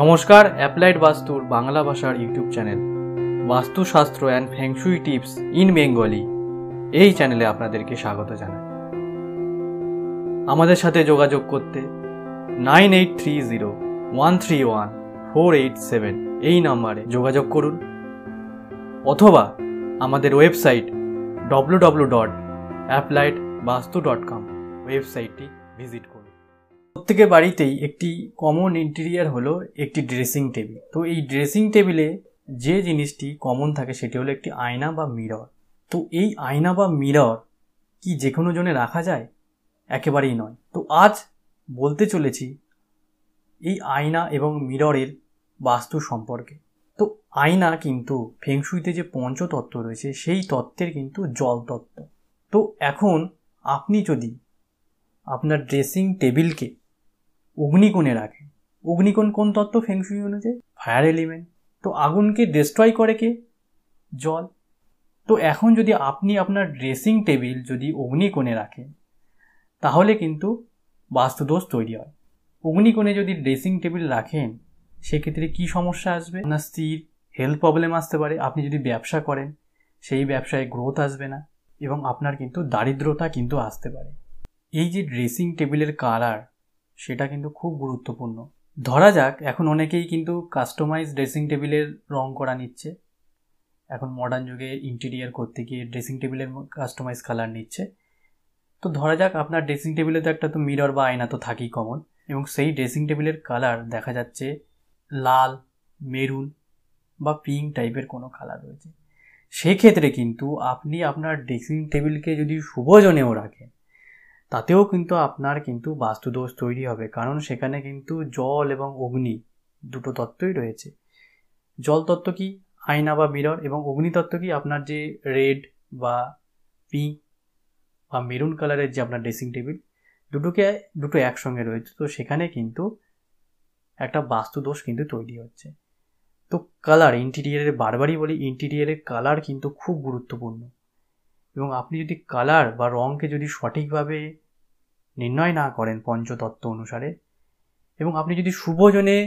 নমস্কার অ্যাপ্লাইড বাস্তুর বাংলা ভাষার YouTube channel Vastushastra and feng shui tips in Bengali এই চ্যানেলে আপনাদেরকে স্বাগত জানাই আমাদের সাথে যোগাযোগ করতে nine eight three zero one three one four eight seven এই নম্বরে যোগাযোগ করুন অথবা আমাদের website W W dot applied Vastu dot com ওয়েবসাইটটি ভিজিট করুন প্রত্যেকের বাড়িতেই একটি কমন ইন্টেরিয়ার হলো একটি ড্রেসিং টেবিল তো এই ড্রেসিং টেবিলে যে জিনিসটি কমন থাকে সেটি হলো একটি আয়না বা মিরর তো এই আয়না বা মিরর কি যে কোনো জনে রাখা যায় একেবারেই নয় তো আজ বলতে চলেছি এই আয়না এবং মিররের বাস্তু সম্পর্কে তো আয়না কিন্তু ফেংশুইতে যে পঞ্চতত্ত্ব রয়েছে সেই তত্ত্বের কিন্তু জল তত্ত্ব তো এখন আপনি যদি আপনার ড্রেসিং টেবিলকে অগ্নিকোণে রাখে অগ্নিকোণ কোন তত্ত্ব ফেংশুই অনুযায়ী ফায়ার এলিমেন্ট তো আগুনকে ডিস্ট্রয় করে কে জল তো এখন যদি আপনি আপনার ড্রেসিং টেবিল যদি অগ্নিকোণে রাখেন তাহলে কিন্তু বাস্তুদোষ তৈরি হয় অগ্নিকোণে যদি ড্রেসিং টেবিল রাখেন সেক্ষেত্রে কি সমস্যা আসবে না স্ত্রীর হেলথ প্রবলেম আসতে পারে আপনি যদি ব্যবসা করেন সেই ব্যবসায় গ্রোথ আসবে না এবং আপনার কিন্তু দারিদ্রতা কিন্তু আসতে পারে এই যে ড্রেসিং টেবিলের কালার সেটা কিন্তু খুব গুরুত্বপূর্ণ ধরা যাক এখন অনেকেই কিন্তু কাস্টমাইজ ড্রেসিং টেবিলের রং করা নিচ্ছে এখন মডার্ন যুগে ইন্টেরিয়ার করতে গিয়ে ড্রেসিং টেবিলের কাস্টমাইজ কালার নিচ্ছে তো ধরা যাক আপনার ড্রেসিং টেবিলে তো একটা তো মিরর বা আয়না তো থাকেই কমন এবং সেই ড্রেসিং টেবিলের কালার দেখা যাচ্ছে লাল মেরুন বা পিঙ্ক টাইপের কোনো কালার রয়েছে সেক্ষেত্রে কিন্তু আপনি আপনার ড্রেসিং টেবিলকে যদি শুভজনেও রাখেন তাতেও কিন্তু আপনার কিন্তু বাস্তুদোষ তৈরি হবে কারণ সেখানে কিন্তু জল এবং অগ্নি দুটো তত্ত্বই রয়েছে জল তত্ত্ব কি আয়না বা মিরর এবং অগ্নিতত্ত্ব কি আপনার যে রেড বা পিঙ্ক বা মেরুন কালারের যে আপনার ড্রেসিং টেবিল দুটোকে দুটো একসঙ্গে রয়েছে তো সেখানে কিন্তু একটা বাস্তুদোষ কিন্তু তৈরি হচ্ছে তো কালার ইন্টিরিয়ারের বারবারই বলি ইন্টিরিয়ারের কালার কিন্তু খুব গুরুত্বপূর্ণ এবং আপনি যদি কালার বা রঙকে যদি সঠিকভাবে নির্ণয় না করেন পঞ্চতত্ত্ব অনুসারে এবং আপনি যদি শুভজনে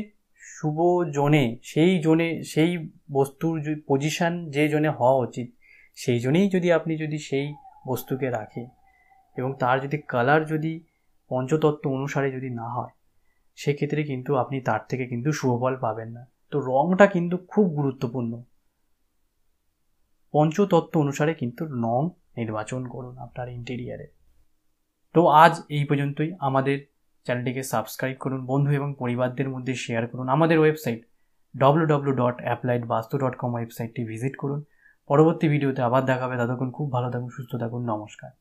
শুভ জনে সেই জনে সেই বস্তুর পজিশান যে জনে হওয়া উচিত সেই জন্যেই যদি আপনি যদি সেই বস্তুকে রাখেন এবং তার যদি কালার যদি পঞ্চতত্ত্ব অনুসারে যদি না হয় সেক্ষেত্রে কিন্তু আপনি তার থেকে কিন্তু শুভফল পাবেন না তো রঙটা কিন্তু খুব গুরুত্বপূর্ণ পঞ্চতত্ত্ব অনুসারে কিন্তু রং নির্বাচন করুন আপনার ইন্টেরিয়ারে তো আজ এই পর্যন্তই আমাদের চ্যানেলটিকে সাবস্ক্রাইব করুন বন্ধু এবং পরিবারদের মধ্যে শেয়ার করুন আমাদের website W W dot applied Vastu dot com ওয়েবসাইটটি ভিজিট করুন পরবর্তী ভিডিওতে আবার দেখাবে হবে ততক্ষণ খুব ভালো থাকুন সুস্থ থাকুন নমস্কার